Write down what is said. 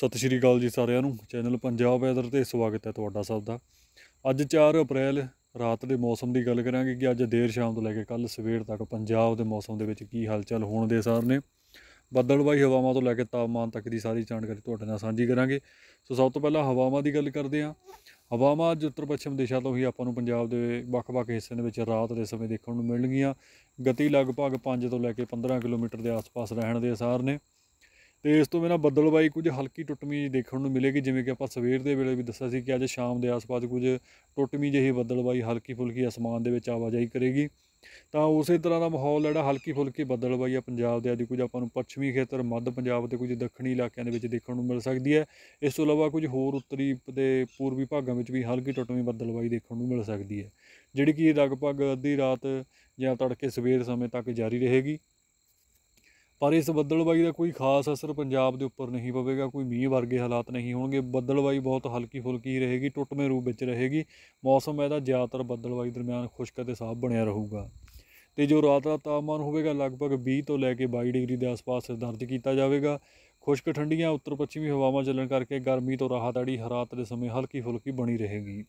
ਸਤਿ ਸ਼੍ਰੀ ਅਕਾਲ ਜੀ ਸਾਰਿਆਂ ਨੂੰ ਚੈਨਲ ਪੰਜਾਬ ਵੈਦਰ ਤੇ ਸਵਾਗਤ ਹੈ ਤੁਹਾਡਾ ਸਭ ਦਾ ਅੱਜ 4 ਅਪ੍ਰੈਲ ਰਾਤ ਦੇ ਮੌਸਮ ਦੀ ਗੱਲ ਕਰਾਂਗੇ ਕਿ ਅੱਜ ਦੇਰ ਸ਼ਾਮ ਤੋਂ ਲੈ ਕੇ ਕੱਲ ਸਵੇਰ ਤੱਕ ਪੰਜਾਬ ਦੇ ਮੌਸਮ ਦੇ ਵਿੱਚ ਕੀ ਹਲਚਲ ਹੋਣ ਦੇ ਸਾਰ ਨੇ ਬੱਦਲਬਾਈ ਹਵਾਵਾਂ ਤੋਂ ਲੈ ਕੇ ਤਾਪਮਾਨ ਤੱਕ ਦੀ ਸਾਰੀ ਜਾਣਕਾਰੀ ਤੁਹਾਡੇ ਨਾਲ ਸਾਂਝੀ ਕਰਾਂਗੇ ਸੋ ਸਭ ਤੋਂ ਪਹਿਲਾਂ ਹਵਾਵਾਂ ਦੀ ਗੱਲ ਕਰਦੇ ਹਾਂ ਹਵਾਵਾਂ ਅੱਜ ਉੱਤਰ ਪੱਛਮ ਦਿਸ਼ਾ ਤੋਂ ਹੀ ਆਪਾਂ ਨੂੰ ਪੰਜਾਬ ਦੇ ਵੱਖ-ਵੱਖ ਹਿੱਸਿਆਂ ਦੇ ਵਿੱਚ ਰਾਤ ਦੇ ਸਮੇਂ ਦੇਖਣ ਨੂੰ ਮਿਲਣਗੀਆਂ ਗਤੀ ਲਗਭਗ 5 ਤੋਂ ਲੈ ਕੇ 15 ਕਿਲੋਮੀਟਰ ਦੇ ਆਸ-ਪਾਸ ਰਹਿਣ ਦੇ ਅਸਾਰ ਨੇ ਤੇ ਇਸ ਤੋਂ ਬਿਨਾ ਬੱਦਲਬਾਈ ਕੁਝ ਹਲਕੀ ਟੁੱਟਮੀ ਦੇਖਣ ਨੂੰ ਮਿਲੇਗੀ ਜਿਵੇਂ ਕਿ ਆਪਾਂ ਸਵੇਰ ਦੇ ਵੇਲੇ ਵੀ ਦੱਸਿਆ ਸੀ ਕਿ ਅੱਜ ਸ਼ਾਮ ਦੇ ਆਸ-ਪਾਸ ਕੁਝ ਟੁੱਟਮੀ ਜਿਹੀ ਬੱਦਲਬਾਈ ਹਲਕੀ ਫੁਲਕੀ ਅਸਮਾਨ ਦੇ ਵਿੱਚ ਆਵਾਜਾਈ ਕਰੇਗੀ ਤਾਂ ਉਸੇ ਤਰ੍ਹਾਂ ਦਾ ਮਾਹੌਲ ਜਿਹੜਾ ਹਲਕੀ ਫੁਲਕੀ ਬੱਦਲਬਾਈ ਆ ਪੰਜਾਬ ਦੇ ਅੱਜ ਕੁਝ ਆਪਾਂ ਨੂੰ ਪੱਛਮੀ ਖੇਤਰ ਮੱਧ ਪੰਜਾਬ ਤੇ ਕੁਝ ਦੱਖਣੀ ਇਲਾਕਿਆਂ ਦੇ ਵਿੱਚ ਦੇਖਣ ਨੂੰ ਮਿਲ ਸਕਦੀ ਹੈ ਇਸ ਤੋਂ ਇਲਾਵਾ ਕੁਝ ਹੋਰ ਉੱਤਰੀ ਤੇ ਪੂਰਬੀ ਭਾਗਾਂ ਵਿੱਚ ਵੀ ਹਲਕੀ ਟੁੱਟਵੀਂ ਬੱਦਲਬਾਈ ਦੇਖਣ ਨੂੰ ਮਿਲ ਸਕਦੀ ਹੈ ਜਿਹੜੀ ਕਿ ਲਗਭਗ ਅੱਧੀ ਰਾਤ ਜਾਂ ਤੜਕੇ ਸਵੇਰ ਸਮੇਂ ਤੱਕ ਜਾਰੀ ਰਹੇਗੀ ਪਰ ਇਸ ਬੱਦਲਬਾਈ ਦਾ ਕੋਈ ਖਾਸ ਅਸਰ ਪੰਜਾਬ ਦੇ ਉੱਪਰ ਨਹੀਂ ਪਵੇਗਾ ਕੋਈ ਮੀਂਹ ਵਰਗੇ ਹਾਲਾਤ ਨਹੀਂ ਹੋਣਗੇ ਬੱਦਲਬਾਈ ਬਹੁਤ ਹਲਕੀ ਫੁਲਕੀ ਰਹੇਗੀ ਟੁੱਟਵੇਂ ਰੂਪ ਵਿੱਚ ਰਹੇਗੀ ਮੌਸਮ ਇਹਦਾ ਜ਼ਿਆਦਾਤਰ ਬੱਦਲਬਾਈ ਦਰਮਿਆਨ ਖੁਸ਼ਕ ਅਤੇ ਸਾਫ਼ ਬਣਿਆ ਰਹੂਗਾ ਤੇ ਜੋ ਰਾਤ ਦਾ ਤਾਪਮਾਨ ਹੋਵੇਗਾ ਲਗਭਗ 20 ਤੋਂ ਲੈ ਕੇ 22 ਡਿਗਰੀ ਦੇ ਆਸ-ਪਾਸ ਦਰਜ ਕੀਤਾ ਜਾਵੇਗਾ ਖੁਸ਼ਕ ਠੰਡੀਆਂ ਉੱਤਰ ਪੱਛਮੀ ਹਵਾਵਾਂ ਚੱਲਣ ਕਰਕੇ ਗਰਮੀ ਤੋਂ ਰਾਹਤ ਆੜੀ ਹਰਾਤ ਦੇ ਸਮੇਂ ਹਲਕੀ ਫੁਲਕੀ ਬਣੀ ਰਹੇਗੀ